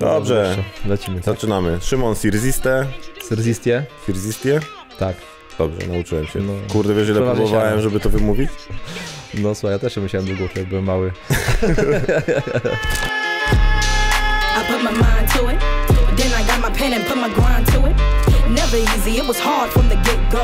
Dobrze. Lecimy. Zaczynamy. Szymon Sirziste. Sirzistie? Sirzistie? Tak. Dobrze, nauczyłem się. No, Kurde, wiesz ile próbowałem, żeby to wymówić? No słuchaj, ja też się myślałem długo jak byłem mały. Never easy, it was hard from the get-go.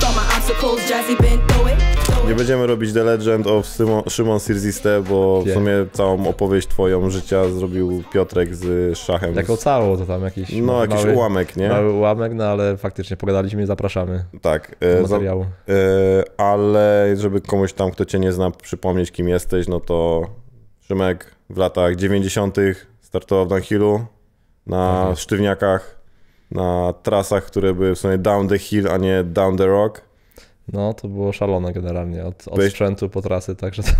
my obstacles, Jazzy through it. Nie będziemy robić The Legend of Szymon, Szymon Sirziste, bo w sumie całą opowieść twoją życia zrobił Piotrek z szachem. o całą, to tam jakiś No, jakiś mały, ułamek, nie? Mały ułamek, no ale faktycznie pogadaliśmy i zapraszamy. Tak. E, materiału. Za, e, ale żeby komuś tam, kto cię nie zna, przypomnieć kim jesteś, no to Szymek w latach 90. startował w downhillu, na mhm. sztywniakach, na trasach, które były w sumie down the hill, a nie down the rock no, to było szalone generalnie, od, od Byłeś... sprzętu po trasy, także to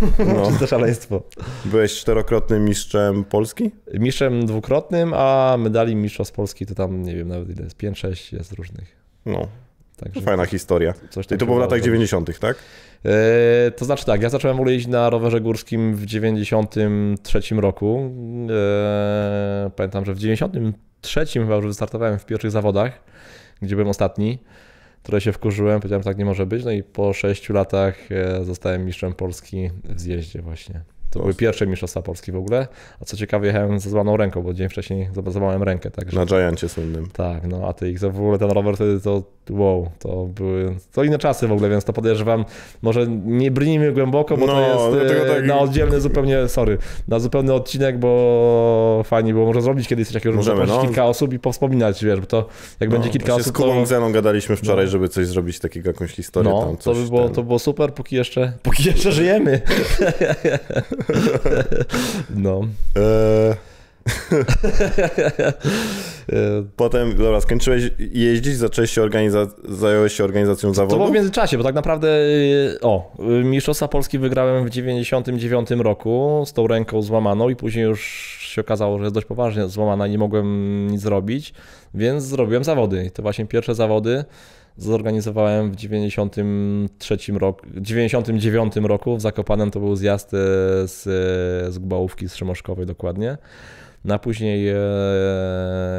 no. szaleństwo. Byłeś czterokrotnym mistrzem Polski? Mistrzem dwukrotnym, a medali mistrzostw Polski to tam, nie wiem nawet ile jest, 5-6 jest różnych. No, Także no, Fajna historia. Coś I to było w latach 90., tak? Yy, to znaczy tak, ja zacząłem w ogóle jeździć na rowerze górskim w 93 roku. Yy, pamiętam, że w 93 chyba już wystartowałem w pierwszych zawodach, gdzie byłem ostatni które się wkurzyłem, powiedziałem, tak nie może być. No i po sześciu latach e, zostałem mistrzem Polski w zjeździe właśnie. To były pierwsze mistrzostwa Polski w ogóle. A co ciekawe, jechałem ze zwaną ręką, bo dzień wcześniej zabazowałem rękę. Także... Na Giancie słynnym. Tak, no a ty ich w ogóle ten rower wtedy to wow, to były to inne czasy w ogóle, więc to podejrzewam, może nie brnijmy głęboko, bo no, to jest e, tak... na oddzielny zupełnie, sorry, na zupełny odcinek, bo fajnie było może zrobić kiedyś jakiegoś już no. kilka osób i powspominać, wiesz, bo to jak no, będzie kilka osób... Z Kubą to... Zeną gadaliśmy no. wczoraj, żeby coś zrobić takiego, jakąś historię no, tam, coś, to by było, ten... to było super, póki jeszcze, póki jeszcze żyjemy. No. E, e, potem, dobra, skończyłeś jeździć, zacząłeś się zająłeś się organizacją zawodu? To było w międzyczasie, bo tak naprawdę, e, o, Mistrzostwa Polski wygrałem w 99 roku z tą ręką złamaną i później już się okazało, że jest dość poważnie złamana i nie mogłem nic zrobić, więc zrobiłem zawody. I to właśnie pierwsze zawody zorganizowałem w 93 roku, 99 roku w Zakopanem to był zjazd e, z, e, z Gbałówki, z Szymoszkowej dokładnie. No a później e,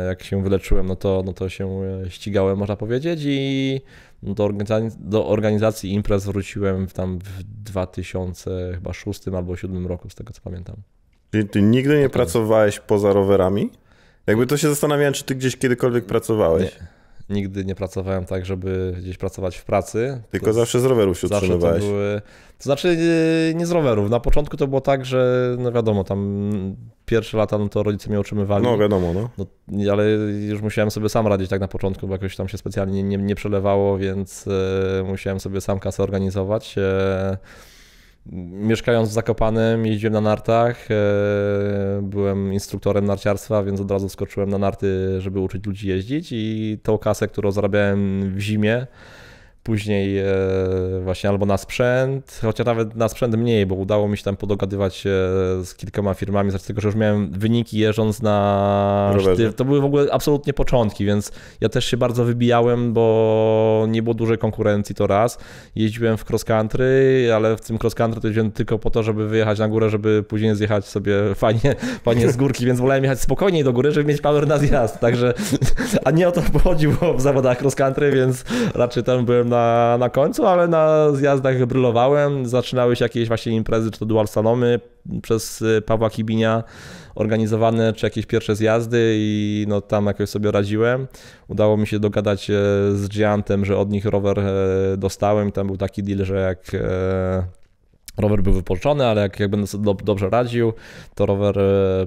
jak się wyleczyłem, no to, no to się ścigałem, można powiedzieć i do organizacji, do organizacji imprez wróciłem tam w 2006 albo 2007 roku, z tego co pamiętam. Czyli ty nigdy nie tak pracowałeś poza rowerami? Jakby to się zastanawiałem, czy ty gdzieś kiedykolwiek pracowałeś. Nie. Nigdy nie pracowałem tak, żeby gdzieś pracować w pracy. Tylko to zawsze z rowerów się utrzymywałeś. To, były, to znaczy nie z rowerów. Na początku to było tak, że no wiadomo, tam pierwsze lata no to rodzice mnie utrzymywali. No wiadomo, no. no. Ale już musiałem sobie sam radzić tak na początku, bo jakoś tam się specjalnie nie, nie przelewało, więc e, musiałem sobie sam kasę organizować. E, Mieszkając w Zakopanem, jeździłem na nartach, e, byłem instruktorem narciarstwa, więc od razu skoczyłem na narty, żeby uczyć ludzi jeździć i tą kasę, którą zarabiałem w zimie, później e, właśnie albo na sprzęt, chociaż nawet na sprzęt mniej, bo udało mi się tam podogadywać e, z kilkoma firmami, z tego, że już miałem wyniki jeżdżąc na rowerze. To były w ogóle absolutnie początki, więc ja też się bardzo wybijałem, bo nie było dużej konkurencji to raz. Jeździłem w cross country, ale w tym cross country to jeździłem tylko po to, żeby wyjechać na górę, żeby później zjechać sobie fajnie, fajnie z górki, więc wolałem jechać spokojniej do góry, żeby mieć power na zjazd, także a nie o to chodziło w zawodach cross country, więc raczej tam byłem na, na końcu, ale na zjazdach brylowałem. Zaczynały się jakieś właśnie imprezy, czy to dual Sanomy przez y, Pawła Kibinia organizowane, czy jakieś pierwsze zjazdy i no tam jakoś sobie radziłem. Udało mi się dogadać e, z Giantem, że od nich rower e, dostałem tam był taki deal, że jak e, rower był wypożyczony, ale jak, jak będę sobie do, dobrze radził, to rower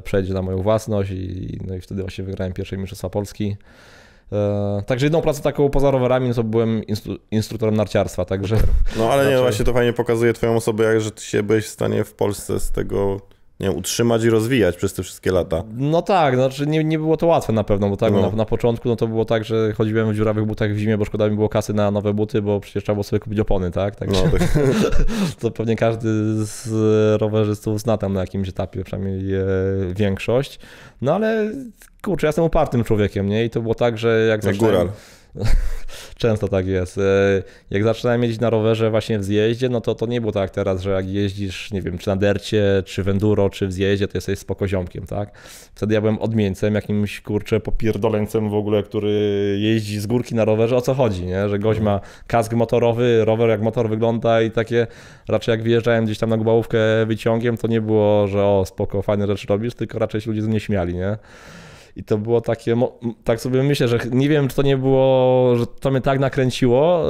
przejdzie na moją własność i, no i wtedy właśnie wygrałem pierwsze Mistrzostwa Polski. E, także jedną pracę taką poza rowerami, no to byłem instru instruktorem narciarstwa, także... No ale nie, znaczy... właśnie to fajnie pokazuje twoją osobę, jak że ty się byłeś w stanie w Polsce z tego nie wiem, utrzymać i rozwijać przez te wszystkie lata. No tak, znaczy nie, nie było to łatwe na pewno, bo tak, no. na, na, początku no to było tak, że chodziłem w dziurawych butach w zimie, bo szkoda mi było kasy na nowe buty, bo przecież trzeba było sobie kupić opony, tak? tak no, tak. to pewnie każdy z rowerzystów zna tam na jakimś etapie, przynajmniej e, większość. No ale kurczę, ja jestem upartym człowiekiem, nie? I to było tak, że jak, jak zacząłem... Góral. Często tak jest. E, jak zaczynałem jeździć na rowerze właśnie w zjeździe, no to to nie było tak teraz, że jak jeździsz, nie wiem, czy na dercie, czy w enduro, czy w zjeździe, to jesteś spokoziomkiem, tak? Wtedy ja byłem odmieńcem, jakimś, kurczę, popierdoleńcem w ogóle, który jeździ z górki na rowerze. O co chodzi, nie? Że gość ma kask motorowy, rower jak motor wygląda i takie, raczej jak wyjeżdżałem gdzieś tam na gubałówkę wyciągiem, to nie było, że o, spoko, fajne rzeczy robisz, tylko raczej się ludzie z mnie śmiali, nie? I to było takie, tak sobie myślę, że nie wiem, czy to nie było, że to mnie tak nakręciło, e,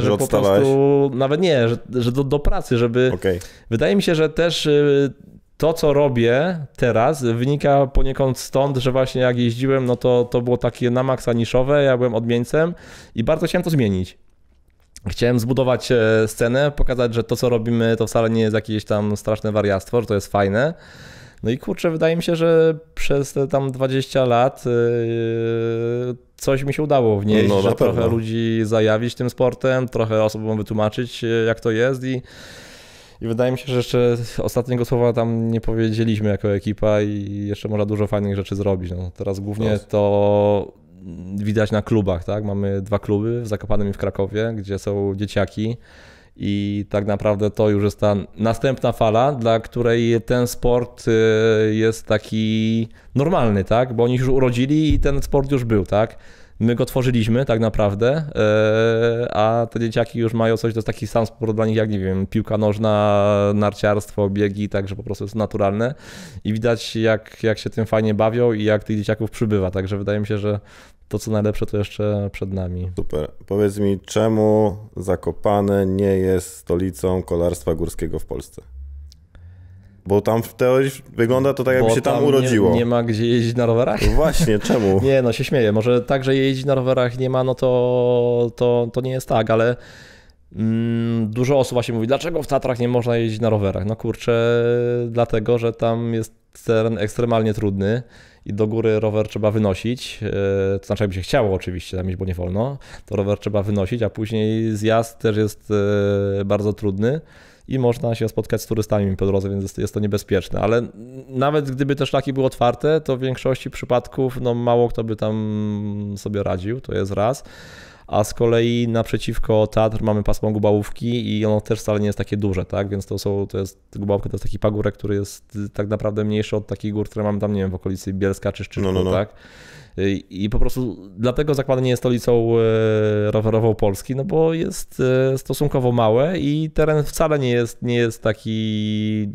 że, że po prostu nawet nie, że, że do, do, pracy, żeby. Okay. Wydaje mi się, że też y, to, co robię teraz, wynika poniekąd stąd, że właśnie jak jeździłem, no to, to było takie na maksa niszowe, ja byłem odmieńcem i bardzo chciałem to zmienić. Chciałem zbudować e, scenę, pokazać, że to, co robimy, to wcale nie jest jakieś tam straszne wariactwo, że to jest fajne. No i kurczę, wydaje mi się, że przez te tam 20 lat y, coś mi się udało wnieść, no, że trochę ludzi zajawić tym sportem, trochę osobom wytłumaczyć, y, jak to jest i. I wydaje mi się, że jeszcze ostatniego słowa tam nie powiedzieliśmy jako ekipa i jeszcze można dużo fajnych rzeczy zrobić. No, teraz głównie to widać na klubach, tak? Mamy dwa kluby w Zakopanem i w Krakowie, gdzie są dzieciaki. I tak naprawdę to już jest ta następna fala, dla której ten sport y, jest taki normalny, tak? Bo oni już urodzili i ten sport już był, tak? my go tworzyliśmy tak naprawdę, e, a te dzieciaki już mają coś, to jest taki sam sport dla nich jak, nie wiem, piłka nożna, narciarstwo, biegi, także po prostu jest naturalne i widać jak, jak się tym fajnie bawią i jak tych dzieciaków przybywa, także wydaje mi się, że to co najlepsze to jeszcze przed nami. Super. Powiedz mi, czemu Zakopane nie jest stolicą kolarstwa górskiego w Polsce? Bo tam w teorii wygląda to tak, jakby Bo się tam, tam urodziło. Nie, nie, ma gdzie jeździć na rowerach? No właśnie, czemu? nie, no się śmieję. Może tak, że jeździć na rowerach nie ma, no to, to, to nie jest tak, ale mm, dużo osób właśnie mówi, dlaczego w Tatrach nie można jeździć na rowerach? No kurczę, dlatego, że tam jest teren ekstremalnie trudny i do góry rower trzeba wynosić. E, to znaczy, jakby się chciało oczywiście tam iść, bo nie wolno, to rower trzeba wynosić, a później zjazd też jest e, bardzo trudny i można się spotkać z turystami po drodze, więc jest to niebezpieczne. Ale nawet gdyby te szlaki były otwarte, to w większości przypadków no, mało kto by tam sobie radził, to jest raz a z kolei naprzeciwko teatr mamy pasmo gubałówki i ono też wcale nie jest takie duże, tak? Więc to są, to jest, gubałówka to jest taki pagórek, który jest tak naprawdę mniejszy od takich gór, które mamy tam, nie wiem, w okolicy Bielska czy Szczytu, no, no, no. tak? Y, I po prostu dlatego zakładanie nie jest stolicą y, rowerową Polski, no bo jest y, stosunkowo małe i teren wcale nie jest, nie jest taki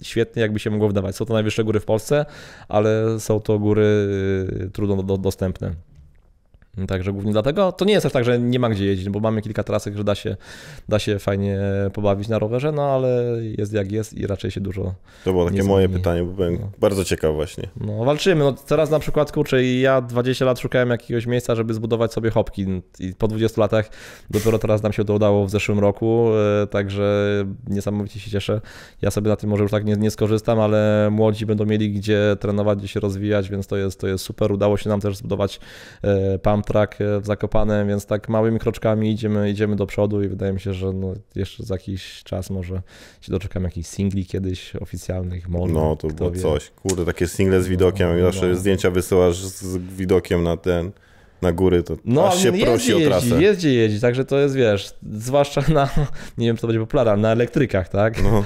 świetny, jakby się mogło wydawać. Są to najwyższe góry w Polsce, ale są to góry trudno dostępne. Także głównie dlatego. To nie jest też tak, że nie ma gdzie jeździć, bo mamy kilka trasek, że da się, da się fajnie pobawić na rowerze, no ale jest jak jest i raczej się dużo. To było takie moje pytanie, bo byłem no. bardzo ciekaw właśnie. No walczymy. No, teraz na przykład kurczę, ja 20 lat szukałem jakiegoś miejsca, żeby zbudować sobie hopki i po 20 latach dopiero teraz nam się to udało w zeszłym roku, e, także niesamowicie się cieszę. Ja sobie na tym może już tak nie, nie skorzystam, ale młodzi będą mieli gdzie trenować, gdzie się rozwijać, więc to jest, to jest super. Udało się nam też zbudować e, pump Amtrak e, w Zakopanem, więc tak małymi kroczkami idziemy, idziemy do przodu i wydaje mi się, że no jeszcze za jakiś czas może się doczekam jakichś singli kiedyś oficjalnych, może. No to było coś, kurde, takie single z widokiem, no, zawsze no. zdjęcia wysyłasz z widokiem na ten na góry, to no, aż się jeździ, prosi o trasę. Jeździ, jeździ, jeździ, także to jest, wiesz, zwłaszcza na, nie wiem, czy to będzie popularne, na elektrykach, tak? No.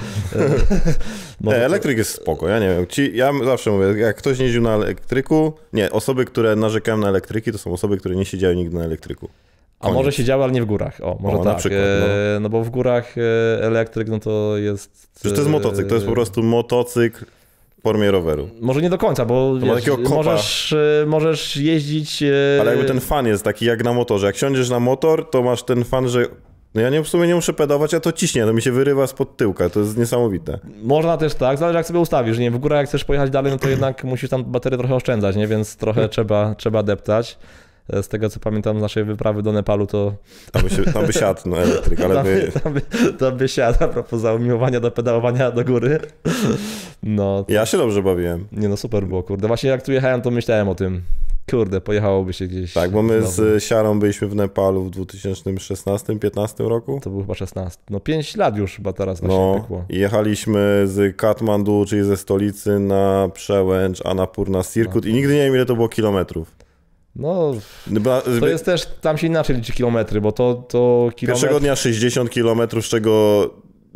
no nie, elektryk jest spoko, ja nie wiem. Ci, ja zawsze mówię, jak ktoś nie jeździł na elektryku, nie, osoby, które narzekają na elektryki, to są osoby, które nie siedziały nigdy na elektryku. Koniec. A może się działa, ale nie w górach. O, może o, tak. Przykład, e, no. no. bo w górach e, elektryk, no to jest. Przecież to jest e, motocykl, to jest po prostu motocykl formie roweru. Może nie do końca, bo wiesz, możesz, e, możesz jeździć... E, Ale jakby ten fan jest taki jak na motorze. Jak siądziesz na motor, to masz ten fan, że no ja nie, w sumie nie muszę pedować, a to ciśnie, to mi się wyrywa spod tyłka, to jest niesamowite. Można też tak, zależy jak sobie ustawisz, nie? W górę jak chcesz pojechać dalej, no to jednak musisz tam baterię trochę oszczędzać, nie? Więc trochę trzeba, trzeba deptać. E, z tego co pamiętam z naszej wyprawy do Nepalu, to... Tam by, się, tam by siadł na elektryk, ale tam, by... Tam by, tam by siadł a propos zaumiłowania do pedałowania do góry. No. To... Ja się dobrze bawiłem. Nie no, super było, kurde. Właśnie jak tu jechałem, to myślałem o tym. Kurde, pojechałoby się gdzieś. Tak, bo my z Siarą byliśmy w Nepalu w 2016-15 roku. To był chyba 16. No 5 lat już chyba teraz właśnie no, I jechaliśmy z Katmandu, czyli ze stolicy na przełęcz Anapurna Circuit tak. i nigdy nie wiem ile to było kilometrów. No, no to y, jest też, tam się inaczej liczy kilometry, bo to, to kilometr... Pierwszego dnia 60 km, z czego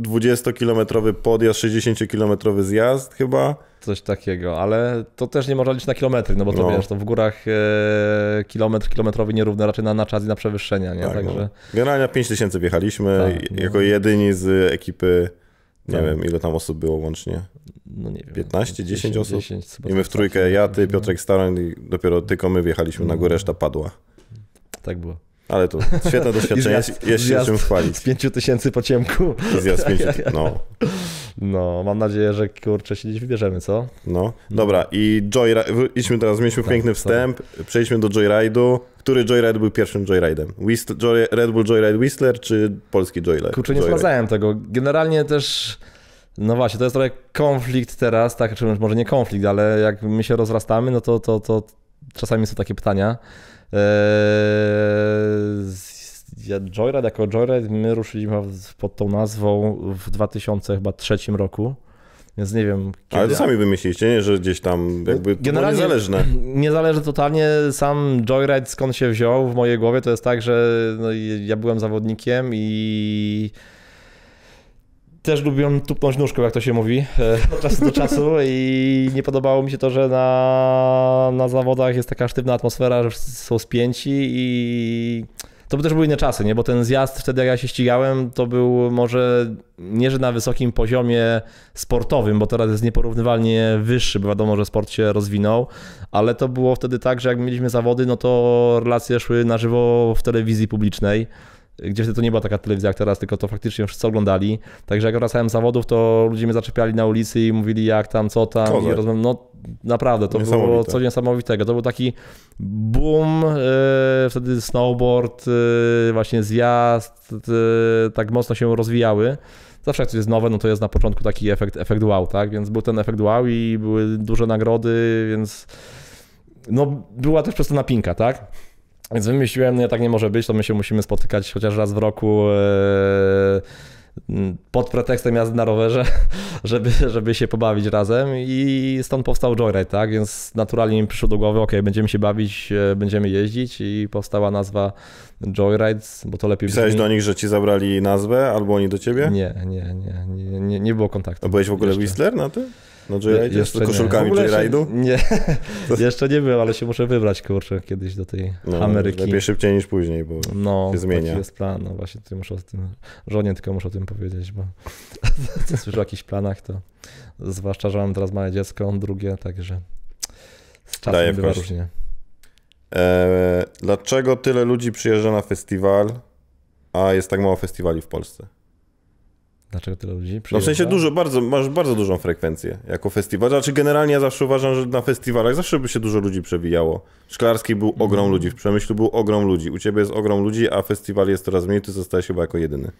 20-kilometrowy podjazd, 60-kilometrowy zjazd chyba. Coś takiego, ale to też nie można liczyć na kilometry, no bo to no. wiesz, to w górach e, kilometr kilometrowy nierówny raczej na, na czas i na przewyższenia, nie? Tak, no. Także... no. Generalnie na 5000 wjechaliśmy, tak, no. jako no. jedyni z ekipy nie wiem, ile tam osób było łącznie. No nie wiem. 15, 10, 10 osób? 10, I my w trójkę, tak, ja, ty, no. Piotrek Staroń i dopiero tylko my wjechaliśmy na górę, mm. reszta padła. Tak było. Ale to świetne doświadczenie, jest się czym chwalić. Z 5 tysięcy po ciemku. Zjazd 5 no. No, mam nadzieję, że kurczę się gdzieś wybierzemy, co? No, dobra i Joy, idźmy teraz, mieliśmy tak, piękny tak. wstęp, tak. przejdźmy do Joyride'u który Joyride był pierwszym Joyridem? Joy, Red Bull Joyride Whistler czy polski Joyride? Kurczę, nie sprawdzałem tego. Generalnie też... No właśnie, to jest trochę konflikt teraz, tak, czy może nie konflikt, ale jak my się rozrastamy, no to, to, to czasami są takie pytania. Eee, Joyride jako Joyride, my ruszyliśmy pod tą nazwą w 2003 roku. Więc nie wiem. Kiedy... Ale to sami wymyśliliście, nie? że gdzieś tam jakby to Generalnie, było niezależne. Nie zależy totalnie. Sam Joyride skąd się wziął w mojej głowie, to jest tak, że no, ja byłem zawodnikiem i też lubiłem tupnąć nóżką, jak to się mówi, e, od czasu do czasu i nie podobało mi się to, że na, na zawodach jest taka sztywna atmosfera, że wszyscy są spięci i to też były inne czasy, nie? Bo ten zjazd wtedy, jak ja się ścigałem, to był może nie, że na wysokim poziomie sportowym, bo teraz jest nieporównywalnie wyższy, bo wiadomo, że sport się rozwinął, ale to było wtedy tak, że jak mieliśmy zawody, no to relacje szły na żywo w telewizji publicznej gdzie wtedy to nie była taka telewizja jak teraz, tylko to faktycznie wszyscy oglądali. Także jak wracałem z zawodów, to ludzie mnie zaczepiali na ulicy i mówili jak tam, co tam. I no naprawdę, to było coś niesamowitego. To był taki boom, yy, wtedy snowboard, yy, właśnie zjazd, yy, tak mocno się rozwijały zawsze jak coś jest nowe, no to jest na początku taki efekt, efekt wow, tak? Więc był ten efekt wow i były duże nagrody, więc no była też przez to napinka, tak? Więc wymyśliłem, nie, tak nie może być, to my się musimy spotykać chociaż raz w roku e, pod pretekstem jazdy na rowerze, żeby, żeby się pobawić razem i stąd powstał Joyride, tak? Więc naturalnie mi przyszło do głowy, ok, będziemy się bawić, e, będziemy jeździć i powstała nazwa Joyride, bo to lepiej Pisałeś do nich, że ci zabrali nazwę albo oni do ciebie? Nie, nie, nie, nie, nie, było kontaktu. A byłeś w ogóle Whistler na tym? No Joyride jeszcze z koszulkami Joyride'u? Nie, jeszcze nie byłem, ale się muszę wybrać, kurczę, kiedyś do tej no, Ameryki. Lepiej szybciej niż później, bo no, się zmienia. No, jest plan, no właśnie muszę o tym, żonie tylko muszę o tym powiedzieć, bo słyszę o jakichś planach, to zwłaszcza, że mam teraz małe dziecko, drugie, także z czasem Daję bywa różnie. Eee, dlaczego tyle ludzi przyjeżdża na festiwal, a jest tak mało festiwali w Polsce? Dlaczego tyle ludzi przyjeżdża? No w sensie dużo, bardzo, masz bardzo dużą frekwencję jako festiwal. Znaczy generalnie ja zawsze uważam, że na festiwalach zawsze by się dużo ludzi przewijało. W Szklarskiej był ogrom mhm. ludzi, w Przemyślu był ogrom ludzi, u Ciebie jest ogrom ludzi, a festiwal jest coraz mniej, Ty zostajesz chyba jako jedyny.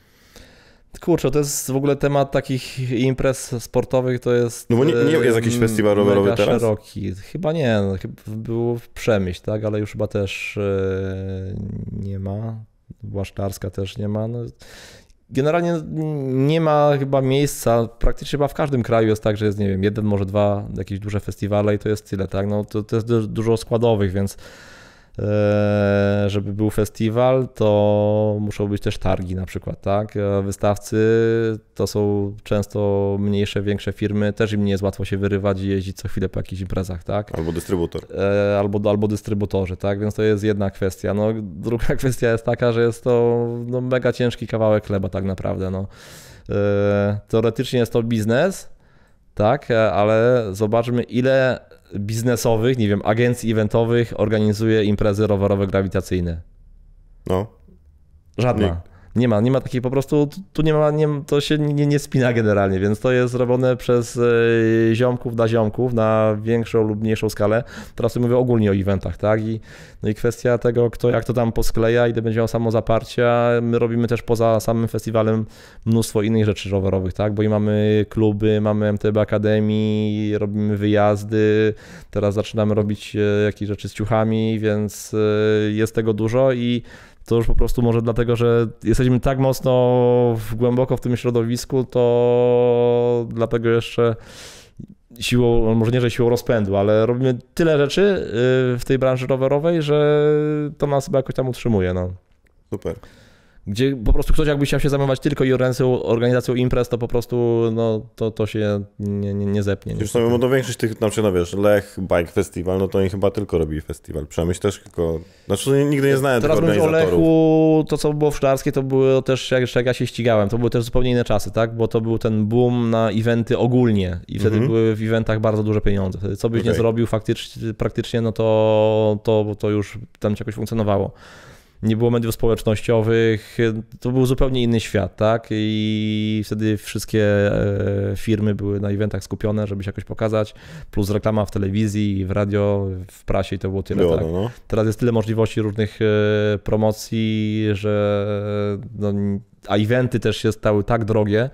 Kurczę, to jest w ogóle temat takich imprez sportowych, to jest... No bo nie, nie jest jakiś festiwal rowerowy teraz? szeroki. Chyba nie, no, było w Przemyśl, tak? Ale już chyba też e, nie ma. Błaszczarska też nie ma. No, generalnie nie ma chyba miejsca, praktycznie chyba w każdym kraju jest tak, że jest, nie wiem, jeden, może dwa jakieś duże festiwale i to jest tyle, tak? No to, to jest dużo składowych, więc E, żeby był festiwal, to muszą być też targi na przykład, tak? E, wystawcy to są często mniejsze, większe firmy, też im nie jest łatwo się wyrywać i jeździć co chwilę po jakichś imprezach, tak? Albo dystrybutor. E, albo, albo dystrybutorzy, tak? Więc to jest jedna kwestia. No, druga kwestia jest taka, że jest to no, mega ciężki kawałek chleba tak naprawdę, no. Teoretycznie jest to biznes, tak, ale zobaczmy ile biznesowych, nie wiem, agencji eventowych organizuje imprezy rowerowe grawitacyjne? No. Żadna. Nie ma, nie ma takiej po prostu, tu nie ma, nie, to się nie, nie spina generalnie, więc to jest robione przez e, ziomków dla ziomków na większą lub mniejszą skalę. Teraz mówię ogólnie o eventach, tak? I, no i kwestia tego, kto, jak to tam poskleja, ile będzie miał samo zaparcia. My robimy też poza samym festiwalem mnóstwo innych rzeczy rowerowych, tak? Bo i mamy kluby, mamy MTB Akademii, robimy wyjazdy, teraz zaczynamy robić e, jakieś rzeczy z ciuchami, więc e, jest tego dużo i to już po prostu może dlatego, że jesteśmy tak mocno w, głęboko w tym środowisku, to dlatego jeszcze siłą, może nie, że siłą rozpędu, ale robimy tyle rzeczy y, w tej branży rowerowej, że to nas chyba jakoś tam utrzymuje. No. Super gdzie po prostu ktoś jakby chciał się zajmować tylko i organizacją, imprez, to po prostu no, to, to się nie, nie, nie zepnie. Zresztą większość tych, na przykład, no wiesz, Lech, Bike Festival, no to oni chyba tylko robili festiwal. Przemyśl też tylko, znaczy no, nigdy nie znałem Teraz tylko o Lechu, to co było w Szklarskie, to było też, jak, jak ja się ścigałem, to były też zupełnie inne czasy, tak? Bo to był ten boom na eventy ogólnie i wtedy mhm. były w eventach bardzo duże pieniądze. Wtedy co byś okay. nie zrobił faktycznie, praktycznie, no to, to, to już tam jakoś funkcjonowało nie było mediów społecznościowych, to był zupełnie inny świat, tak? I wtedy wszystkie e, firmy były na eventach skupione, żeby się jakoś pokazać, plus reklama w telewizji, w radio, w prasie i to było tyle, tak? No, no. Teraz jest tyle możliwości różnych e, promocji, że no, a eventy też się stały tak drogie, e,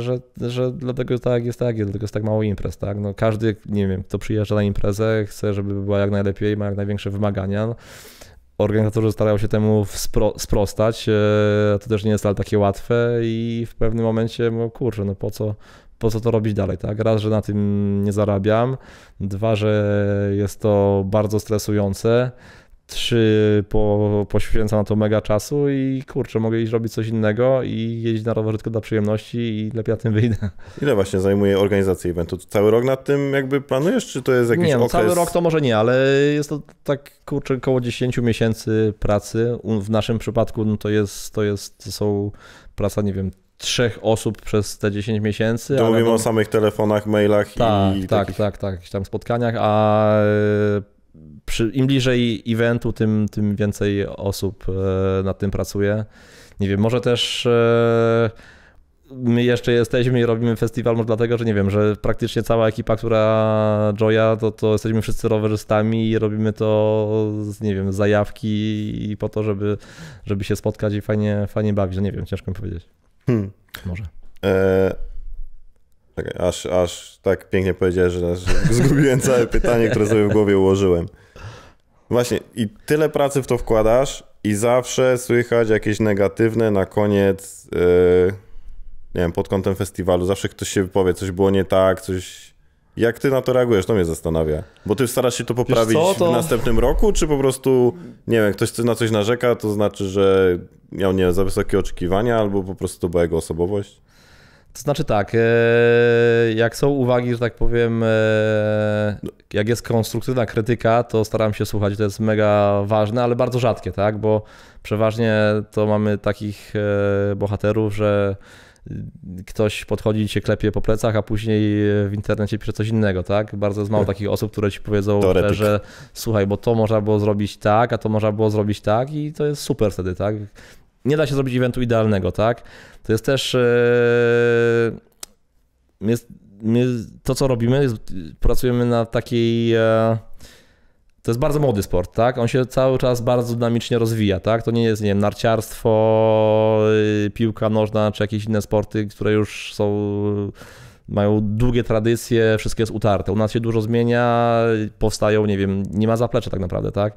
że, że dlatego tak jest tak, dlatego jest tak mało imprez, tak? No każdy, nie wiem, kto przyjeżdża na imprezę, chce, żeby była jak najlepiej, ma jak największe wymagania. No organizatorzy starają się temu spro, sprostać. E, to też nie jest ale takie łatwe i w pewnym momencie, no kurczę, no po co, po co to robić dalej, tak? Raz, że na tym nie zarabiam, dwa, że jest to bardzo stresujące, trzy po, poświęca na to mega czasu i kurczę, mogę iść robić coś innego i jeździć na rowerze tylko dla przyjemności i lepiej na tym wyjdę. Ile właśnie zajmuje organizacja eventu? Cały rok nad tym jakby planujesz, czy to jest jakiś nie, no, okres? cały rok to może nie, ale jest to tak kurczę około 10 miesięcy pracy. W naszym przypadku no, to jest, to jest, to są praca, nie wiem, trzech osób przez te 10 miesięcy. To mówimy no... o samych telefonach, mailach tak, i tak, takich... tak, tak, tak, tam spotkaniach, a przy, im bliżej eventu, tym, tym więcej osób e, nad tym pracuje. Nie wiem, może też e, my jeszcze jesteśmy i robimy festiwal, może dlatego, że nie wiem, że praktycznie cała ekipa, która Joya, to, to jesteśmy wszyscy rowerzystami i robimy to z, nie wiem, zajawki i po to, żeby, żeby się spotkać i fajnie, fajnie bawić. No nie wiem, ciężko mi powiedzieć. Hmm. Może. E Aż, aż tak pięknie powiedziałeś, że zgubiłem całe pytanie, które sobie w głowie ułożyłem. Właśnie, i tyle pracy w to wkładasz, i zawsze słychać jakieś negatywne na koniec, yy, nie wiem, pod kątem festiwalu. Zawsze ktoś się wypowie, coś było nie tak, coś. Jak ty na to reagujesz? To mnie zastanawia. Bo ty starasz się to poprawić co, to... w następnym roku, czy po prostu, nie wiem, ktoś na coś narzeka, to znaczy, że miał nie za wysokie oczekiwania, albo po prostu to była jego osobowość? To znaczy tak, e, jak są uwagi, że tak powiem, e, jak jest konstruktywna krytyka, to staram się słuchać, to jest mega ważne, ale bardzo rzadkie, tak? Bo przeważnie to mamy takich e, bohaterów, że ktoś podchodzi i cię klepie po plecach, a później w internecie pisze coś innego, tak? Bardzo jest mało tak. takich osób, które ci powiedzą, Teoretyk. że słuchaj, bo to można było zrobić tak, a to można było zrobić tak i to jest super wtedy, tak? nie da się zrobić eventu idealnego, tak? To jest też. E, jest, to, co robimy, jest, pracujemy na takiej. E, to jest bardzo młody sport, tak? On się cały czas bardzo dynamicznie rozwija, tak? To nie jest, nie wiem, narciarstwo, e, piłka nożna czy jakieś inne sporty, które już są mają długie tradycje, wszystkie jest utarte. U nas się dużo zmienia, powstają, nie wiem, nie ma zaplecza tak naprawdę, tak?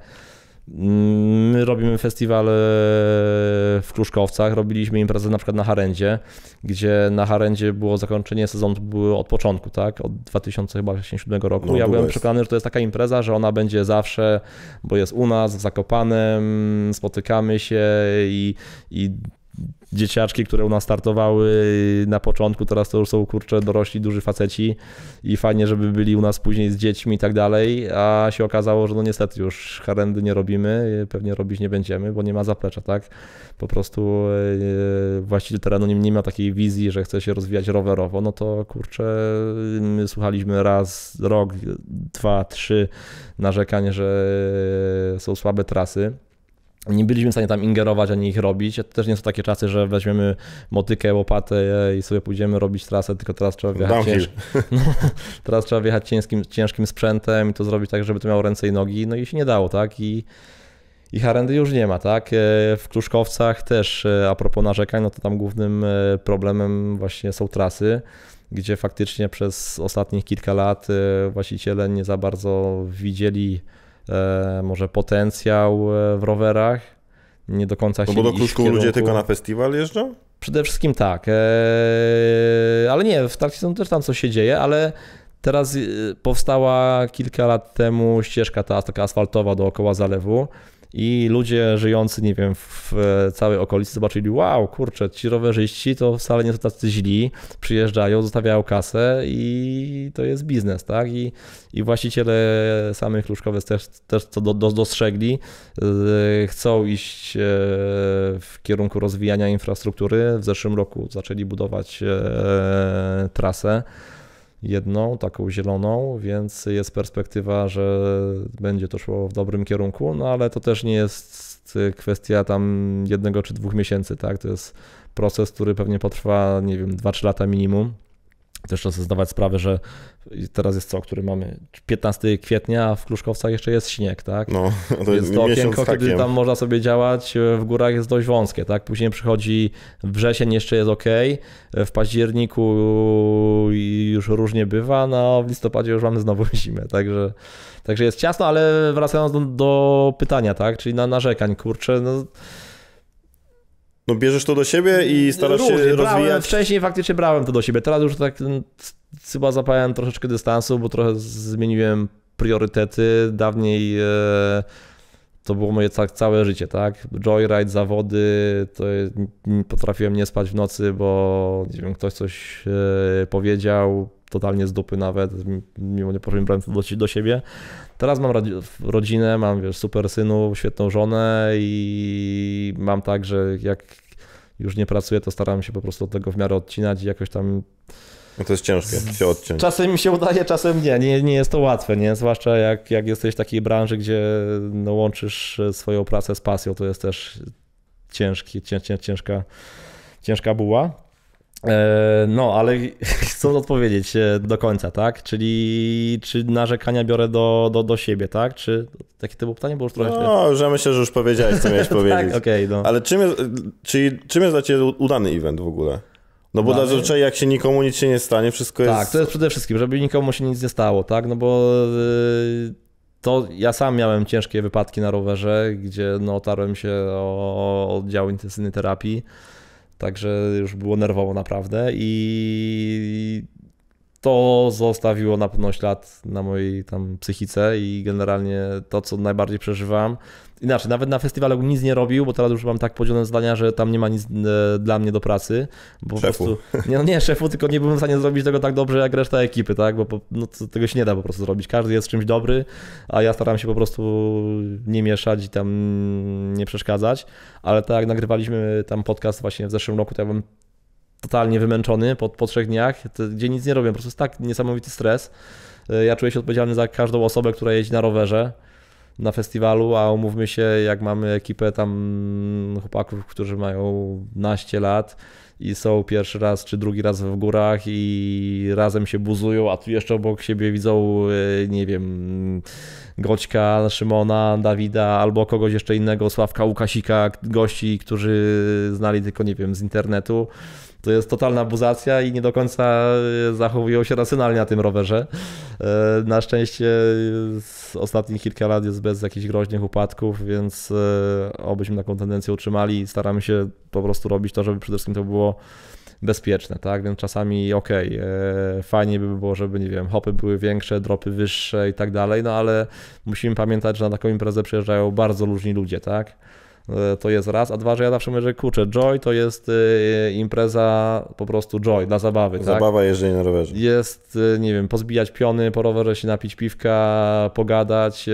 Mm, my robimy festiwal w Kruszkowcach, robiliśmy imprezę na przykład na Harendzie, gdzie na Harendzie było zakończenie sezonu, było od początku, tak? Od 2007 roku. No, ja byłem jest. przekonany, że to jest taka impreza, że ona będzie zawsze, bo jest u nas, w Zakopanem, spotykamy się i, i dzieciaczki, które u nas startowały na początku, teraz to już są kurcze dorośli, duży faceci i fajnie, żeby byli u nas później z dziećmi i tak dalej, a się okazało, że no niestety już harendy nie robimy, pewnie robić nie będziemy, bo nie ma zaplecza, tak? Po prostu e, właściciel terenu nie, nie ma takiej wizji, że chce się rozwijać rowerowo, no to kurczę, my słuchaliśmy raz, rok, dwa, trzy narzekanie, że są słabe trasy nie byliśmy w stanie tam ingerować ani ich robić. To też nie są takie czasy, że weźmiemy motykę, łopatę e, i sobie pójdziemy robić trasę, tylko teraz trzeba wjechać, cięż... no, teraz trzeba wjechać ciężkim, ciężkim sprzętem i to zrobić tak, żeby to miało ręce i nogi. No i się nie dało, tak? I, i harendy już nie ma, tak? E, w Kluszkowcach też, e, a propos narzekań, no to tam głównym problemem właśnie są trasy gdzie faktycznie przez ostatnich kilka lat właściciele nie za bardzo widzieli E, może potencjał e, w rowerach. Nie do końca no się No bo do Kluczku ludzie tylko na festiwal jeżdżą? Przede wszystkim tak, e, ale nie, w trakcie też tam coś się dzieje, ale teraz powstała kilka lat temu ścieżka ta taka asfaltowa dookoła zalewu i ludzie żyjący, nie wiem, w całej okolicy zobaczyli, wow, kurczę, ci rowerzyści to wcale nie są tacy źli, przyjeżdżają, zostawiają kasę i to jest biznes, tak? I, i właściciele samych Kluszkowiec też, też to do, do, dostrzegli, y, chcą iść e, w kierunku rozwijania infrastruktury. W zeszłym roku zaczęli budować e, trasę jedną, taką zieloną, więc jest perspektywa, że będzie to szło w dobrym kierunku, no ale to też nie jest kwestia tam jednego czy dwóch miesięcy, tak? To jest proces, który pewnie potrwa, nie wiem, 2-3 lata minimum. Też trzeba sobie zdawać sprawę, że teraz jest co, który mamy 15 kwietnia, a w Kluszkowcach jeszcze jest śnieg, tak? No, to jest to okienko, hakiem. kiedy tam można sobie działać, w górach jest dość wąskie, tak? Później przychodzi wrzesień, jeszcze jest ok, w październiku już różnie bywa, no w listopadzie już mamy znowu zimę, także, także jest ciasno, ale wracając do, do pytania, tak? Czyli na narzekań, kurczę, no no bierzesz to do siebie i mm, starasz Różnie, się brałem, rozwijać? Wcześniej faktycznie brałem to do siebie, teraz już tak no, chyba zapałem troszeczkę dystansu, bo trochę zmieniłem priorytety. Dawniej e, to było moje całe życie, tak? Joyride, zawody, to potrafiłem nie spać w nocy, bo nie wiem, ktoś coś e, powiedział, totalnie z dupy nawet, mimo nie brałem to do, do siebie. Teraz mam rodzinę, mam wiesz, super synu, świetną żonę i mam tak, że jak już nie pracuję, to staram się po prostu od tego w miarę odcinać i jakoś tam no to jest ciężkie się odciąć. Czasem mi się udaje, czasem nie. nie. Nie jest to łatwe, nie? Zwłaszcza jak, jak jesteś w takiej branży, gdzie no, łączysz e, swoją pracę z pasją, to jest też ciężki, cięż, ciężka, ciężka buła. E, no, ale chcę odpowiedzieć e, do końca, tak? Czyli czy narzekania biorę do, do, do siebie, tak? Czy takie typu pytanie było już trochę... No, że myślę, że już powiedziałeś, co miałeś tak, powiedzieć. tak, okej, okay, no. Ale czym jest, czyli, czym jest dla Ciebie udany event w ogóle? No bo Dane. zazwyczaj jak się nikomu nic się nie stanie, wszystko jest... Tak, to jest przede wszystkim, żeby nikomu się nic nie stało, tak? No bo y, to ja sam miałem ciężkie wypadki na rowerze, gdzie no, otarłem się o oddział intensywnej terapii. Także już było nerwowo naprawdę i to zostawiło na pewno ślad na mojej tam psychice i generalnie to, co najbardziej przeżywam. Inaczej, nawet na festiwalu nic nie robił, bo teraz już mam tak podzielone zdania, że tam nie ma nic e, dla mnie do pracy. Bo szefu. Po prostu, nie, no nie szefu, tylko nie byłem w stanie zrobić tego tak dobrze jak reszta ekipy, tak? Bo po, no, tego się nie da po prostu zrobić. Każdy jest czymś dobry, a ja staram się po prostu nie mieszać i tam nie przeszkadzać. Ale tak jak nagrywaliśmy tam podcast właśnie w zeszłym roku, to ja bym totalnie wymęczony po, po trzech dniach, gdzie nic nie robię. Po prostu jest tak niesamowity stres. E, ja czuję się odpowiedzialny za każdą osobę, która jeździ na rowerze na festiwalu, a umówmy się, jak mamy ekipę tam chłopaków, którzy mają naście lat i są pierwszy raz czy drugi raz w górach i razem się buzują, a tu jeszcze obok siebie widzą, e, nie wiem, Goćka, Szymona, Dawida albo kogoś jeszcze innego, Sławka Łukasika, gości, którzy znali tylko, nie wiem, z internetu to jest totalna abuzacja i nie do końca e, zachowują się racjonalnie na tym rowerze. E, na szczęście e, z ostatnich kilka lat jest bez jakichś groźnych upadków, więc obyśmy taką tendencję utrzymali i staramy się po prostu robić to, żeby przede wszystkim to było bezpieczne, tak? Więc czasami okej, okay, fajnie by było, żeby, nie wiem, hopy były większe, dropy wyższe i tak dalej, no ale musimy pamiętać, że na taką imprezę przyjeżdżają bardzo różni ludzie, tak? E, to jest raz, a dwa, że ja zawsze mówię, że kurczę, Joy to jest e, impreza po prostu Joy, dla zabawy. Tak? Zabawa tak? jeżdżenie na rowerze. Jest, e, nie wiem, pozbijać piony po rowerze, się napić piwka, pogadać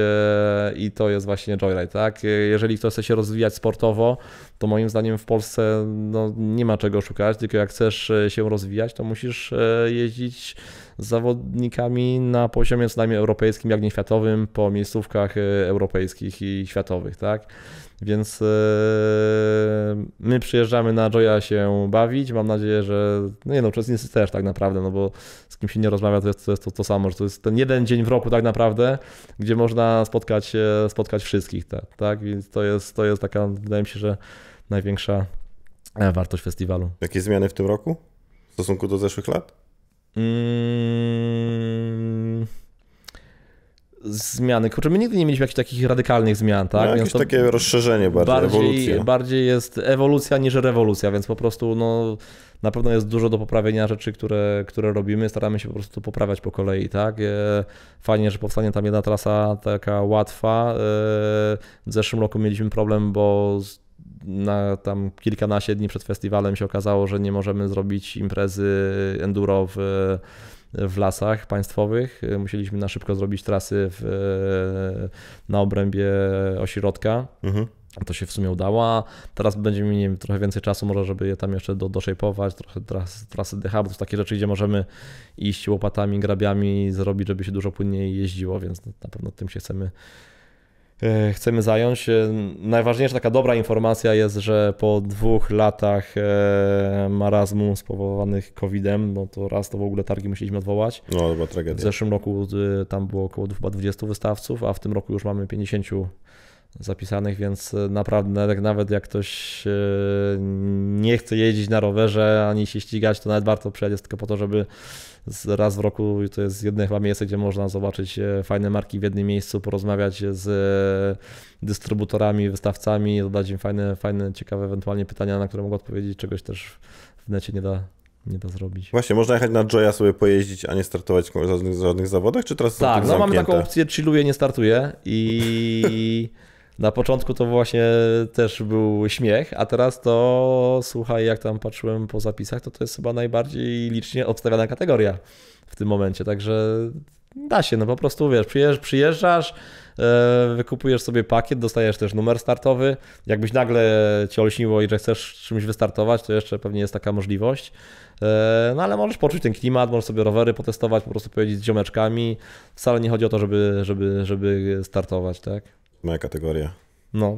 i to jest właśnie Joyride, tak? Jeżeli ktoś chce się rozwijać sportowo, to moim zdaniem w Polsce no, nie ma czego szukać, tylko jak chcesz się rozwijać, to musisz jeździć z zawodnikami na poziomie co najmniej europejskim, jak nie światowym, po miejscówkach europejskich i światowych, tak? Więc e, my przyjeżdżamy na Joya się bawić. Mam nadzieję, że no nie no, uczestnicy też tak naprawdę, no bo z kim się nie rozmawia, to jest, to, jest to, to samo, że to jest ten jeden dzień w roku tak naprawdę, gdzie można spotkać, spotkać wszystkich, tak, tak? Więc to jest, to jest taka, wydaje mi się, że największa e, wartość festiwalu. Jakie zmiany w tym roku w stosunku do zeszłych lat? Mm zmiany. Kurczę, my nigdy nie mieliśmy jakichś takich radykalnych zmian, tak? No, jakieś takie rozszerzenie bardziej, bardziej, ewolucja. Bardziej jest ewolucja niż rewolucja, więc po prostu no, na pewno jest dużo do poprawienia rzeczy, które, które robimy. Staramy się po prostu poprawiać po kolei, tak? E, fajnie, że powstanie tam jedna trasa taka łatwa. E, w zeszłym roku mieliśmy problem, bo na tam kilkanaście dni przed festiwalem się okazało, że nie możemy zrobić imprezy enduro w w lasach państwowych. Y, musieliśmy na szybko zrobić trasy w, y, na obrębie ośrodka. Mhm. To się w sumie udało. Teraz będziemy mieli trochę więcej czasu, może, żeby je tam jeszcze do, doshapować, trochę tras, trasy DH, bo to takie rzeczy, gdzie możemy iść łopatami, grabiami, zrobić, żeby się dużo płynniej jeździło, więc na pewno tym się chcemy E, chcemy zająć. E, najważniejsza taka dobra informacja jest, że po dwóch latach e, marazmu spowodowanych COVID-em, no to raz to w ogóle targi musieliśmy odwołać. No, to była tragedia. W zeszłym roku tam było około chyba 20 wystawców, a w tym roku już mamy 50 zapisanych, więc naprawdę nawet jak ktoś nie chce jeździć na rowerze ani się ścigać, to nawet warto przyjechać tylko po to, żeby raz w roku to jest jedne chyba miejsce, gdzie można zobaczyć e, fajne marki w jednym miejscu, porozmawiać z e, dystrybutorami, wystawcami, zadać im fajne, fajne ciekawe ewentualnie pytania, na które mogą odpowiedzieć, czegoś też w necie nie da nie da zrobić. Właśnie, można jechać na Joya sobie pojeździć, a nie startować w żadnych, żadnych zawodach, czy teraz Tak, no zamknięte? mamy taką opcję, chilluję, nie startuję i... Na początku to właśnie też był śmiech, a teraz to, słuchaj, jak tam patrzyłem po zapisach, to to jest chyba najbardziej licznie obstawiana kategoria w tym momencie, także da się, no po prostu wiesz, przyjeżdżasz, e, wykupujesz sobie pakiet, dostajesz też numer startowy. Jakbyś nagle cię olśniło i że chcesz czymś wystartować, to jeszcze pewnie jest taka możliwość. E, no ale możesz poczuć ten klimat, możesz sobie rowery potestować, po prostu powiedzieć z ziomeczkami. Wcale nie chodzi o to, żeby, żeby, żeby startować, tak? Moja kategoria. No,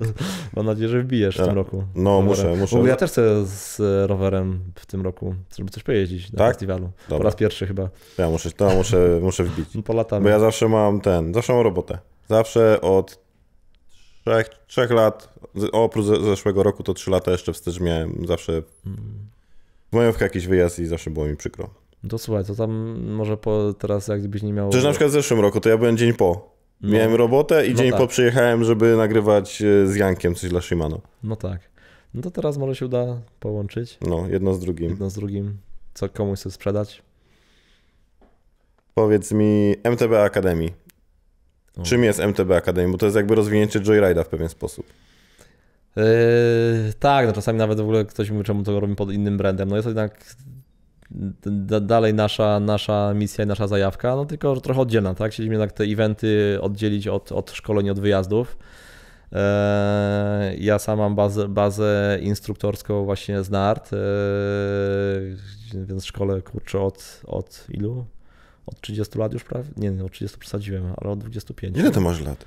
mam nadzieję, że wbijesz w tym roku. No, muszę, muszę. Bo ja też chcę z e, rowerem w tym roku, żeby coś pojeździć na tak? festiwalu. Dobra. Po raz pierwszy chyba. Ja muszę, to muszę, muszę wbić. No, po latach. Bo ja zawsze mam ten, zawsze mam robotę. Zawsze od trzech, trzech lat, oprócz zeszłego roku, to trzy lata jeszcze wstecz miałem zawsze mm. w majówkę jakiś wyjazd i zawsze było mi przykro. To słuchaj, to tam może po, teraz jakbyś nie miał... Przecież na przykład w zeszłym roku, to ja byłem dzień po. No. Miałem robotę i no dzień tak. po przyjechałem, żeby nagrywać e, z Jankiem coś dla Shimano. No tak. No to teraz może się uda połączyć. No, jedno z drugim. Jedno z drugim. Co komuś chce sprzedać? Powiedz mi MTB Akademii. O. Czym jest MTB Akademii? Bo to jest jakby rozwinięcie Joyride'a w pewien sposób. Yy, tak, no czasami nawet w ogóle ktoś mówi, czemu to robimy pod innym brandem. No jest to jednak dalej nasza, nasza misja i nasza zajawka, no tylko trochę oddzielna, tak? Chcieliśmy jednak te eventy oddzielić od, od szkoleń, od wyjazdów. Eee, ja sam mam bazę, bazę instruktorską właśnie z NART, eee, więc szkole kurczę od, od ilu? Od 30 lat już prawie? Nie, nie, od 30 przesadziłem, ale od 25. Ile to masz lat?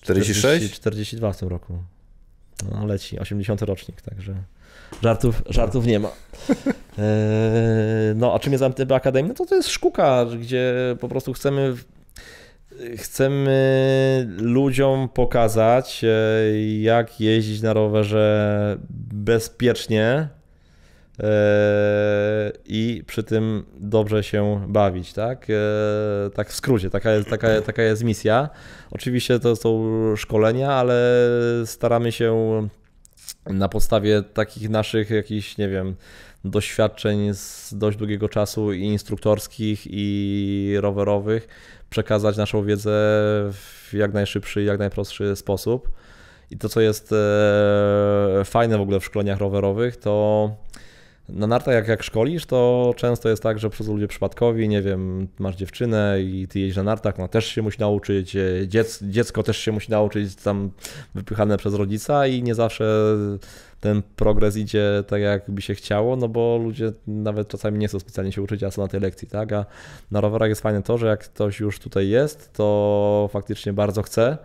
46? 40, 42 w tym roku. No, leci, 80 rocznik, także. Żartów, żartów nie ma. E, no, a czym jest Amtyby Akademia? No to to jest szkuka, gdzie po prostu chcemy chcemy ludziom pokazać, e, jak jeździć na rowerze bezpiecznie e, i przy tym dobrze się bawić, tak? Tak w skrócie, taka jest, taka, taka jest misja. Oczywiście to są szkolenia, ale staramy się tak. na podstawie takich naszych jakichś, nie wiem, doświadczeń z dość długiego czasu i instruktorskich, i rowerowych, przekazać naszą wiedzę w jak najszybszy, jak najprostszy sposób. I to, co jest e, fajne w ogóle w szkoleniach rowerowych, to na nartach jak, jak szkolisz, to często jest tak, że przez ludzie przypadkowi, nie wiem, masz dziewczynę i ty jeździsz na nartach, ona też się musi nauczyć, e, dziec, dziecko też się musi nauczyć, tam wypychane przez rodzica i nie zawsze ten progres idzie tak, jakby się chciało, no bo ludzie nawet czasami nie chcą specjalnie się uczyć, a są na tej lekcji, tak? A na rowerach jest fajne to, że jak ktoś już tutaj jest, to faktycznie bardzo chce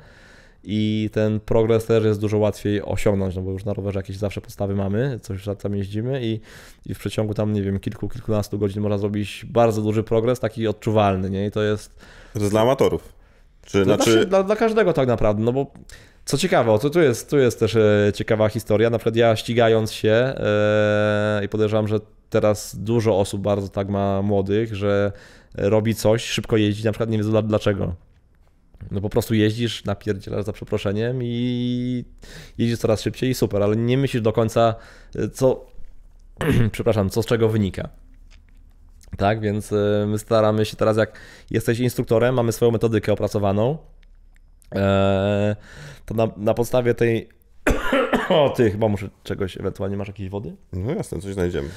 i ten progres też jest dużo łatwiej osiągnąć, no bo już na rowerze jakieś zawsze podstawy mamy, coś tam jeździmy i, i w przeciągu tam, nie wiem, kilku, kilkunastu godzin można zrobić bardzo duży progres, taki odczuwalny, nie? I to jest... Dla amatorów. Czy, dla, znaczy... dla, dla każdego tak naprawdę, no bo co ciekawe, to tu jest, tu jest też e, ciekawa historia. Na przykład ja ścigając się yy, i podejrzewam, że teraz dużo osób bardzo tak ma młodych, że robi coś, szybko jeździ, na przykład nie wiedzą dlaczego. No po prostu jeździsz, napierdzielasz za przeproszeniem i jeździsz coraz szybciej i super, ale nie myślisz do końca, y, co, przepraszam, co z czego wynika. Tak, więc y, my staramy się teraz, jak jesteś instruktorem, mamy swoją metodykę opracowaną, e, to na, na podstawie tej. o, ty chyba muszę czegoś, ewentualnie masz jakieś wody? No jasne, coś znajdziemy.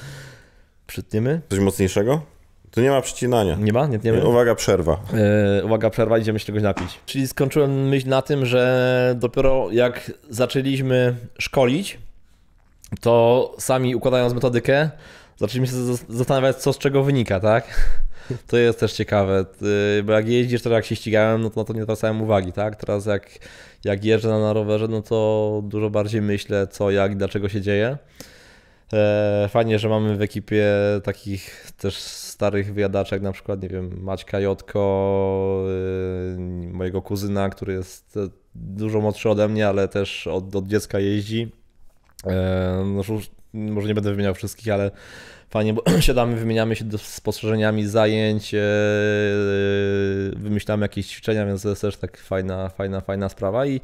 Przytniemy? Coś mocniejszego? Tu nie ma przycinania. Nie ma? Nie, nie Uwaga, przerwa. Yy, uwaga, przerwa, idziemy się czegoś napić. Czyli skończyłem myśl na tym, że dopiero jak zaczęliśmy szkolić, to sami układając metodykę, zaczęliśmy się zastanawiać, co z czego wynika, tak? To jest też ciekawe, bo jak jeździsz, teraz jak się ścigałem, no to na to nie zwracałem uwagi, tak? Teraz jak, jak jeżdżę na, na rowerze, no to dużo bardziej myślę, co, jak, dlaczego się dzieje. E, fajnie, że mamy w ekipie takich też starych wyjadaczek, na przykład, nie wiem, Maćka Jotko, y, mojego kuzyna, który jest e, dużo młodszy ode mnie, ale też od, od dziecka jeździ. Yy, może nie będę wymieniał wszystkich, ale fajnie, bo siadamy, wymieniamy się spostrzeżeniami zajęć, e, wymyślamy jakieś ćwiczenia, więc to jest też tak fajna, fajna, fajna sprawa i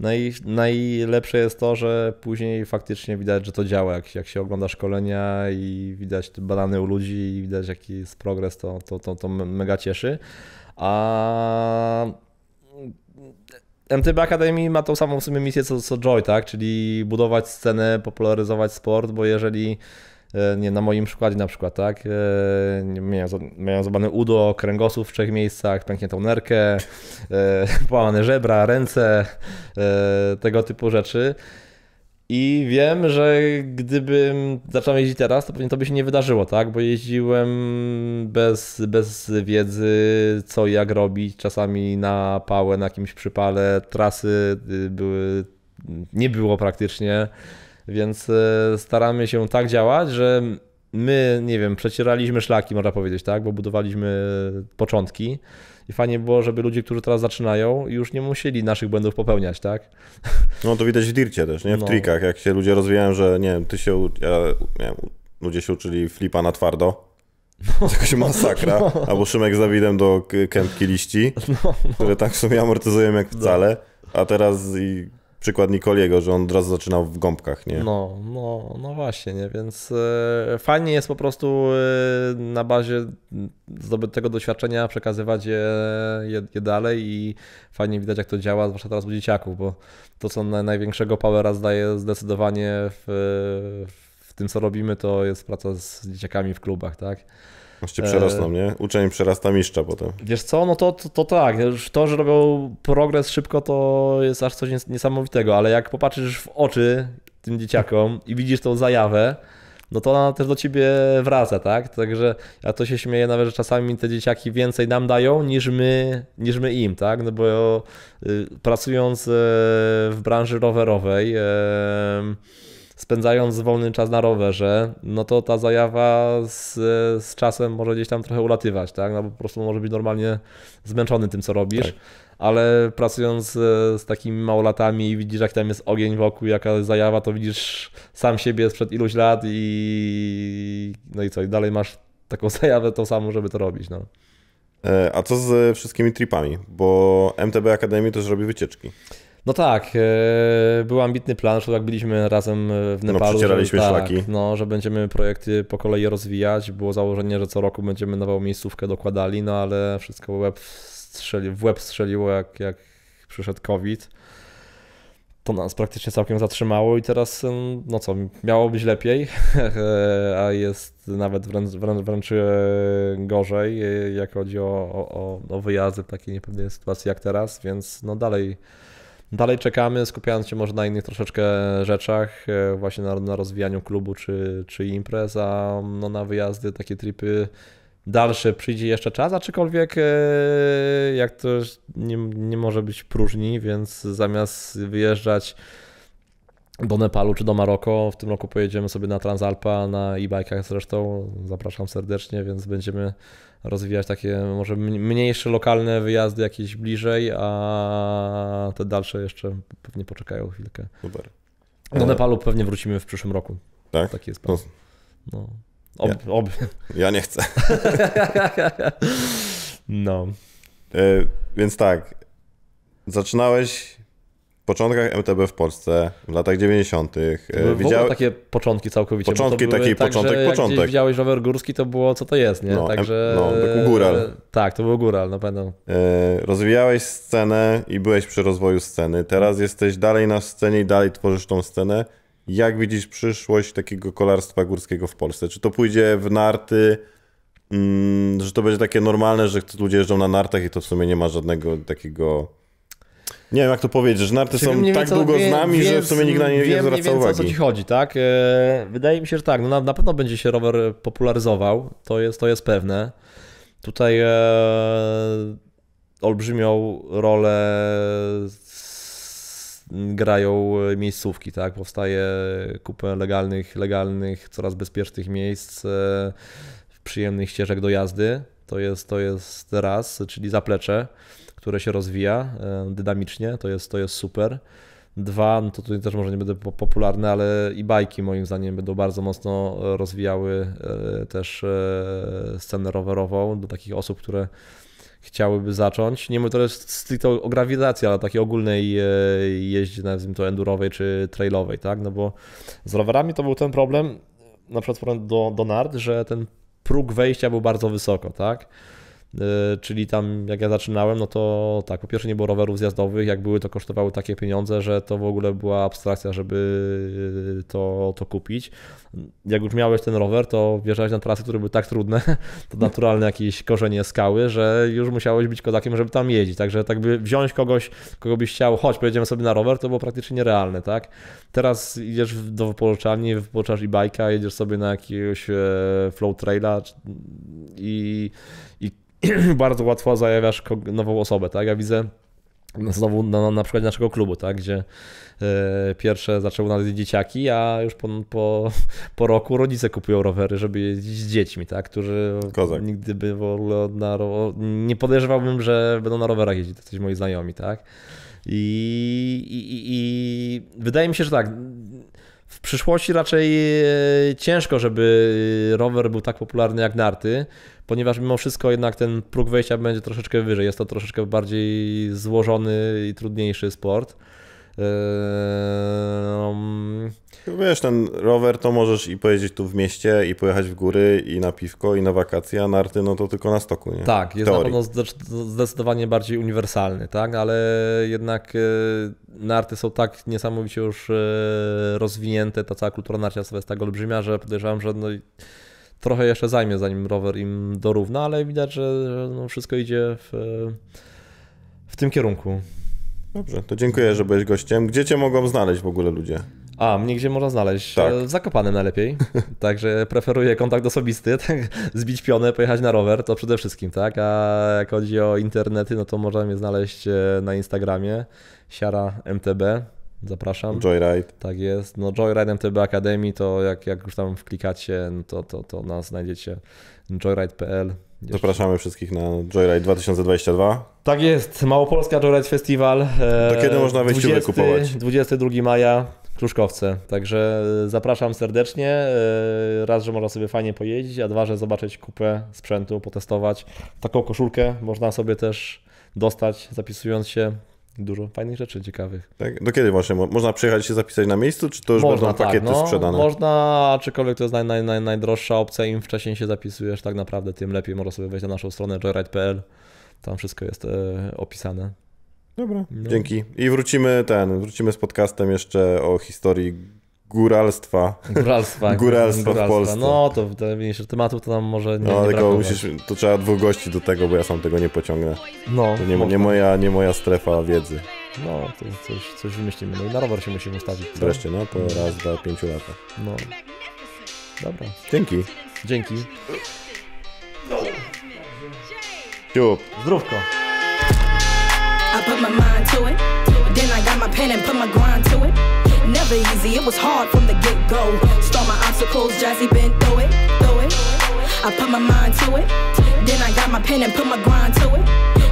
naj, najlepsze jest to, że później faktycznie widać, że to działa, jak, jak się ogląda szkolenia i widać banany u ludzi i widać jaki jest progres, to, to, to, to mega cieszy. A MTB Academy ma tą samą w sumie misję co, co Joy, tak? Czyli budować scenę, popularyzować sport, bo jeżeli E, nie, na moim przykładzie na przykład, tak, e, miałem, miałem udo, kręgosłup w trzech miejscach, pękniętą nerkę, e, połamane żebra, ręce, tego typu rzeczy. I wiem, że gdybym zaczął jeździć teraz, to pewnie to by się nie wydarzyło, tak? Bo jeździłem bez, bez wiedzy, co i jak robić. Czasami na pałę, na jakimś przypale, trasy y, były, nie było praktycznie. Więc e, staramy się tak działać, że my, nie wiem, przecieraliśmy szlaki, można powiedzieć, tak, bo budowaliśmy początki. I fajnie było, żeby ludzie, którzy teraz zaczynają, już nie musieli naszych błędów popełniać, tak? No to widać w dircie też, nie? W no. trikach, jak się ludzie rozwijają, że nie wiem, ty się, ja, nie wiem, ludzie się uczyli flipa na twardo, no. Jakaś masakra. No. Albo Szymek z Dawidem do kępki liści, no, no. które tak w sumie amortyzują jak wcale. No. A teraz i przykład Nikoliego, że on od razu zaczynał w gąbkach, nie? No, no, no właśnie, nie? więc e, fajnie jest po prostu e, na bazie zdobytego doświadczenia przekazywać je, je, je, dalej i fajnie widać jak to działa, zwłaszcza teraz u dzieciaków, bo to co na, największego powera zdaje zdecydowanie w, w tym co robimy to jest praca z dzieciakami w klubach, tak? Aż cię przerosną, nie? Uczeń przerasta mistrza potem. Wiesz co, no to, to, to tak, to, że robią progres szybko, to jest aż coś niesamowitego, ale jak popatrzysz w oczy tym dzieciakom i widzisz tą zajawę, no to ona też do ciebie wraca, tak? Także ja to się śmieję nawet, że czasami te dzieciaki więcej nam dają niż my, niż my im, tak? No bo y, pracując e, w branży rowerowej, spędzając wolny czas na rowerze, no to ta zajawa z, z czasem może gdzieś tam trochę ulatywać, tak? No bo po prostu może być normalnie zmęczony tym, co robisz. Tak. Ale pracując e, z takimi małolatami i widzisz, jak tam jest ogień wokół, jaka zajawa, to widzisz sam siebie sprzed iluś lat i no i co, i dalej masz taką zajawę tą samą, żeby to robić, no. E, a co z wszystkimi tripami? Bo MTB Akademii też robi wycieczki. No tak, e, był ambitny plan, że jak byliśmy razem e, w no, Nepalu. No, przecieraliśmy że, tak, szlaki. No, że będziemy projekty po kolei rozwijać. Było założenie, że co roku będziemy nową miejscówkę dokładali, no ale wszystko web strzeli, w łeb strzeliło, jak, jak przyszedł COVID. To nas praktycznie całkiem zatrzymało i teraz, no co, miało być lepiej, a jest nawet wręcz, wręcz, wręcz e, gorzej, jak chodzi o, o, o wyjazdy w takiej niepewnej sytuacji jak teraz, więc no dalej Dalej czekamy, skupiając się może na innych troszeczkę rzeczach, e, właśnie na, na rozwijaniu klubu czy, czy imprez, a no na wyjazdy, takie tripy dalsze przyjdzie jeszcze czas, aczkolwiek e, jak to nie, nie może być próżni, więc zamiast wyjeżdżać do Nepalu czy do Maroko. W tym roku pojedziemy sobie na Transalpa, na e-bike'ach zresztą. Zapraszam serdecznie, więc będziemy rozwijać takie może mniejsze, lokalne wyjazdy jakieś bliżej, a te dalsze jeszcze pewnie poczekają chwilkę. Super. Do e, Nepalu pewnie wrócimy w przyszłym roku. Tak? Taki jest no. plan. No. Ob, ja. Ob. ja nie chcę. no. E, więc tak, zaczynałeś początkach MTB w Polsce, w latach 90. E, Widziałem takie początki całkowicie. Początki, taki tak, początek, że początek. Jak widziałeś rower górski, to było co to jest, nie? No, Także, no tak góral. Tak, to był góral, na pewno. E, rozwijałeś scenę i byłeś przy rozwoju sceny. Teraz jesteś dalej na scenie i dalej tworzysz tą scenę. Jak widzisz przyszłość takiego kolarstwa górskiego w Polsce? Czy to pójdzie w narty? Mm, że to będzie takie normalne, że ludzie jeżdżą na nartach i to w sumie nie ma żadnego takiego nie wiem jak to powiedzieć, że narty znaczy, są tak co, długo wie, z nami, wie, że w sumie nikt na nie nie zwraca nie wiem, uwagi. o co ci chodzi, tak? E, wydaje mi się, że tak, no na, na, pewno będzie się rower popularyzował, to jest, to jest pewne. Tutaj e, olbrzymią rolę grają miejscówki, tak? Powstaje kupę legalnych, legalnych, coraz bezpiecznych miejsc, e, przyjemnych ścieżek do jazdy. To jest, to jest raz, czyli zaplecze które się rozwija e, dynamicznie, to jest, to jest super. Dwa, no to tutaj też może nie będę popularny, ale i bajki moim zdaniem będą bardzo mocno rozwijały e, też e, scenę rowerową do takich osób, które chciałyby zacząć. Nie mówię to stricte o grawitacji, ale takiej ogólnej jeździe, nazwijmy to endurowej czy trailowej, tak? No bo z rowerami to był ten problem, na przykład do, do nart, że ten próg wejścia był bardzo wysoko, tak? Y, czyli tam, jak ja zaczynałem, no to tak, po pierwsze nie było rowerów zjazdowych, jak były, to kosztowały takie pieniądze, że to w ogóle była abstrakcja, żeby y, to, to kupić. Jak już miałeś ten rower, to wjeżdżałeś na trasy, które były tak trudne, to naturalne jakieś korzenie skały, że już musiałeś być kozakiem, żeby tam jeździć. Także tak by wziąć kogoś, kogo byś chciał, chodź, pojedziemy sobie na rower, to było praktycznie nierealne, tak? Teraz idziesz do wypożyczalni, wypożyczasz i bajka, jedziesz sobie na jakiegoś e, flow traila i, i bardzo łatwo zajawiasz nową osobę, tak? Ja widzę znowu na, na przykład naszego klubu, tak? Gdzie e, pierwsze zaczęły nas dzieciaki, a już po, po, po, roku rodzice kupują rowery, żeby jeździć z dziećmi, tak? Którzy Kozak. nigdy by w ogóle na, nie podejrzewałbym, że będą na rowerach jeździć, to coś moi znajomi, tak? I, i, I, wydaje mi się, że tak, w przyszłości raczej e, ciężko, żeby e, rower był tak popularny jak narty, ponieważ mimo wszystko jednak ten próg wejścia będzie troszeczkę wyżej. Jest to troszeczkę bardziej złożony i trudniejszy sport. Yy... No wiesz, ten rower to możesz i pojeździć tu w mieście, i pojechać w góry, i na piwko, i na wakacje, a narty no to tylko na stoku, nie? Tak, jest Teorii. na pewno zdecydowanie bardziej uniwersalny, tak? Ale jednak y, narty są tak niesamowicie już y, rozwinięte, ta cała kultura narciarstwa jest tak olbrzymia, że podejrzewam, że no trochę jeszcze zajmie, zanim rower im dorówna, ale widać, że no wszystko idzie w, w tym kierunku. Dobrze, to dziękuję, że byłeś gościem. Gdzie cię mogą znaleźć w ogóle ludzie? A, mnie gdzie można znaleźć? Tak. E, w Zakopanem najlepiej. Także preferuję kontakt osobisty, tak? zbić pionę, pojechać na rower, to przede wszystkim, tak? A jak chodzi o internety, no to można mnie znaleźć e, na Instagramie, siara MTB. Zapraszam. Joyride. Tak jest. No Joyride MTB Akademii, to jak, jak już tam wklikacie, no to, to, to nas znajdziecie. Joyride.pl Zapraszamy wszystkich na Joyride 2022. Tak jest, Małopolska Joyride Festival. E, Do kiedy można wejść i wykupować? 22 maja. Kruszkowce. Także e, zapraszam serdecznie. E, raz, że można sobie fajnie pojeździć, a dwa, że zobaczyć kupę sprzętu, potestować. Taką koszulkę można sobie też dostać, zapisując się dużo fajnych rzeczy ciekawych. Tak? Do kiedy właśnie? Można przyjechać się zapisać na miejscu, czy to już można, będą pakiety tak, no, sprzedane? Można, aczkolwiek to jest naj, naj, naj, najdroższa opcja. Im wcześniej się zapisujesz, tak naprawdę, tym lepiej. Można sobie wejść na naszą stronę joyride.pl. Tam wszystko jest e, opisane. Dobra, no. dzięki. I wrócimy ten, wrócimy z podcastem jeszcze o historii Góralstwa. Góralstwa. Góralstwa, w Polsce. No to mniejszych tematów to nam może nie No nie tylko musisz, to trzeba dwóch gości do tego, bo ja sam tego nie pociągnę. No. To nie, nie, moja, nie moja strefa wiedzy. No, to coś, coś wymyślimy. No i na rower się musimy ustawić. Co? Wreszcie, no, po raz, do pięciu latach. No. Dobra. Dzięki. Dzięki. Ciup. Zdrówko. I put my mind to it, then I got my pen and put my grind to it. Never easy, it was hard from the get go. Start my obstacles, Jazzy been through it, through it. I put my mind to it. Then I got my pen and put my grind to it.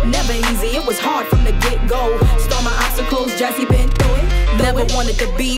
Never easy, it was hard from the get go. Start my obstacles, Jazzy been through it. Never it. wanted to be